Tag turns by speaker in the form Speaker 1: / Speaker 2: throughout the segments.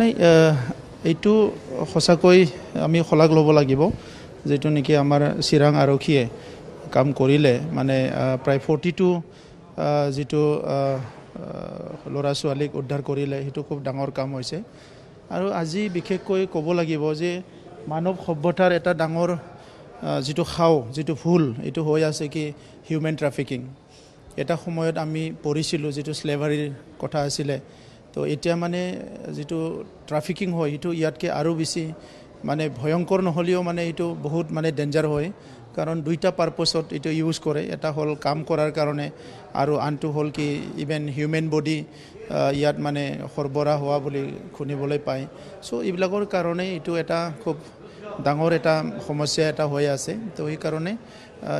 Speaker 1: নাই এইটো সঁচাকৈ আমি শলাগ ল'ব লাগিব যিটো নেকি আমাৰ চিৰাং আৰক্ষীয়ে কাম কৰিলে মানে প্ৰায় ফৰ্টি টু যিটো ল'ৰা ছোৱালীক উদ্ধাৰ কৰিলে সেইটো খুব ডাঙৰ কাম হৈছে আৰু আজি বিশেষকৈ ক'ব লাগিব যে মানৱ সভ্যতাৰ এটা ডাঙৰ যিটো খাও যিটো ভুল এইটো হৈ আছে কি হিউমেন ট্ৰাফিকিং এটা সময়ত আমি পঢ়িছিলোঁ যিটো শ্লেভাৰীৰ কথা আছিলে তো এতিয়া মানে যিটো ট্ৰাফিকিং হয় সেইটো ইয়াতকৈ আৰু বেছি মানে ভয়ংকৰ নহ'লেও মানে এইটো বহুত মানে ডেঞ্জাৰ হয় কাৰণ দুইটা পাৰ্পছত এইটো ইউজ কৰে এটা হ'ল কাম কৰাৰ কাৰণে আৰু আনটো হ'ল কি ইভেন হিউমেন বডি ইয়াত মানে সৰবৰাহ হোৱা বুলি শুনিবলৈ পায় চ' এইবিলাকৰ কাৰণে এইটো এটা খুব ডাঙৰ এটা সমস্যা এটা হৈ আছে তো সেইকাৰণে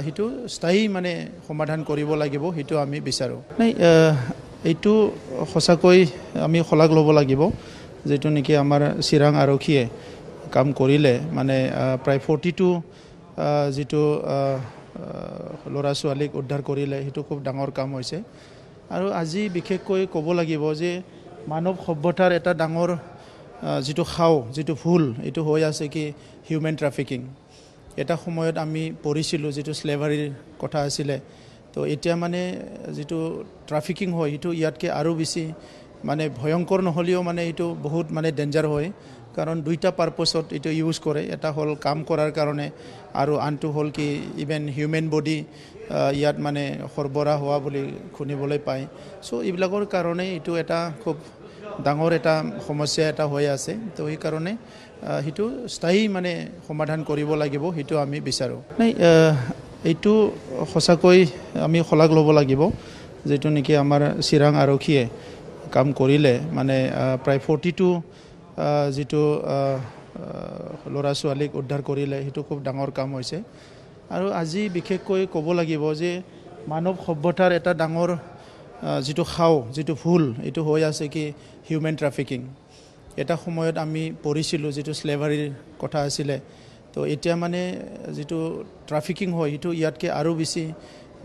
Speaker 1: সেইটো স্থায়ী মানে সমাধান কৰিব লাগিব সেইটো আমি বিচাৰোঁ নাই এইটো সঁচাকৈ আমি শলাগ ল'ব লাগিব যিটো নেকি আমাৰ চিৰাং আৰক্ষীয়ে কাম কৰিলে মানে প্ৰায় ফৰ্টি টু যিটো ল'ৰা ছোৱালীক উদ্ধাৰ কৰিলে সেইটো খুব ডাঙৰ কাম হৈছে আৰু আজি বিশেষকৈ ক'ব লাগিব যে মানৱ সভ্যতাৰ এটা ডাঙৰ যিটো খাও যিটো ভুল এইটো হৈ আছে কি হিউমেন ট্ৰাফিকিং এটা সময়ত আমি পঢ়িছিলোঁ যিটো শ্লেভাৰীৰ কথা আছিলে তো এতিয়া মানে যিটো ট্ৰাফিকিং হয় সেইটো ইয়াতকৈ আৰু বেছি মানে ভয়ংকৰ নহ'লেও মানে এইটো বহুত মানে ডেঞ্জাৰ হয় কাৰণ দুইটা পাৰ্পছত এইটো ইউজ কৰে এটা হ'ল কাম কৰাৰ কাৰণে আৰু আনটো হ'ল কি ইভেন হিউমেন বডি ইয়াত মানে সৰবৰাহ হোৱা বুলি শুনিবলৈ পায় চ' এইবিলাকৰ কাৰণে এইটো এটা খুব ডাঙৰ এটা সমস্যা এটা হৈ আছে তো সেইকাৰণে সেইটো স্থায়ী মানে সমাধান কৰিব লাগিব সেইটো আমি বিচাৰোঁ এইটো সঁচাকৈ আমি শলাগ ল'ব লাগিব যিটো নেকি আমাৰ চিৰাং আৰক্ষীয়ে কাম কৰিলে মানে প্ৰায় ফৰ্টি টু যিটো ল'ৰা ছোৱালীক উদ্ধাৰ কৰিলে সেইটো খুব ডাঙৰ কাম হৈছে আৰু আজি বিশেষকৈ ক'ব লাগিব যে মানৱ সভ্যতাৰ এটা ডাঙৰ যিটো খাও যিটো ভুল এইটো হৈ আছে কি হিউমেন ট্ৰাফিকিং এটা সময়ত আমি পঢ়িছিলোঁ যিটো শ্লেভাৰীৰ কথা আছিলে তো এতিয়া মানে যিটো ট্ৰাফিকিং হয় সেইটো ইয়াতকৈ আৰু বেছি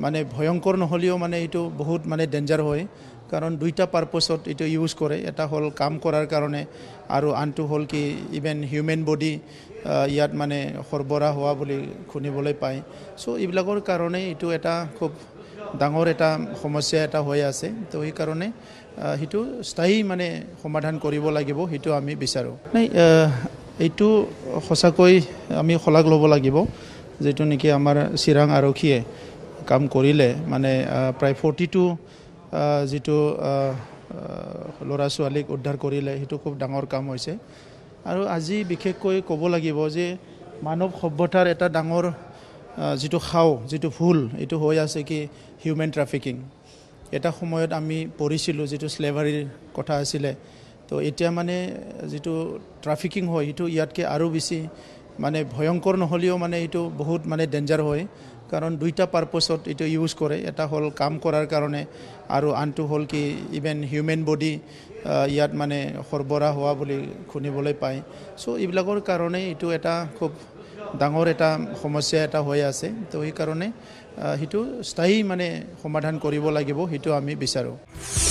Speaker 1: মানে ভয়ংকৰ নহ'লেও মানে এইটো বহুত মানে ডেঞ্জাৰ হয় কাৰণ দুইটা পাৰ্পছত এইটো ইউজ কৰে এটা হ'ল কাম কৰাৰ কাৰণে আৰু আনটো হ'ল কি ইভেন হিউমেন বডি ইয়াত মানে সৰবৰাহ হোৱা বুলি শুনিবলৈ পায় চ' এইবিলাকৰ কাৰণে এইটো এটা খুব ডাঙৰ এটা সমস্যা এটা হৈ আছে তো সেইকাৰণে সেইটো স্থায়ী মানে সমাধান কৰিব লাগিব সেইটো আমি বিচাৰোঁ এইটো সঁচাকৈ আমি শলাগ ল'ব লাগিব যিটো নেকি আমাৰ চিৰাং আৰক্ষীয়ে কাম কৰিলে মানে প্ৰায় ফৰ্টি টু যিটো ল'ৰা ছোৱালীক উদ্ধাৰ কৰিলে সেইটো খুব ডাঙৰ কাম হৈছে আৰু আজি বিশেষকৈ ক'ব লাগিব যে মানৱ সভ্যতাৰ এটা ডাঙৰ যিটো খাও যিটো ভুল এইটো হৈ আছে কি হিউমেন ট্ৰাফিকিং এটা সময়ত আমি পঢ়িছিলোঁ যিটো শ্লেভাৰীৰ কথা আছিলে তো এতিয়া মানে যিটো ট্ৰাফিকিং হয় সেইটো ইয়াতকৈ আৰু বেছি মানে ভয়ংকৰ নহ'লেও মানে এইটো বহুত মানে ডেঞ্জাৰ হয় কাৰণ দুইটা পাৰ্পছত এইটো ইউজ কৰে এটা হ'ল কাম কৰাৰ কাৰণে আৰু আনটো হ'ল কি ইভেন হিউমেন বডি ইয়াত মানে সৰবৰাহ হোৱা বুলি শুনিবলৈ পায় চ' এইবিলাকৰ কাৰণে এইটো এটা খুব ডাঙৰ এটা সমস্যা এটা হৈ আছে তো সেইকাৰণে সেইটো স্থায়ী মানে সমাধান কৰিব লাগিব সেইটো আমি বিচাৰোঁ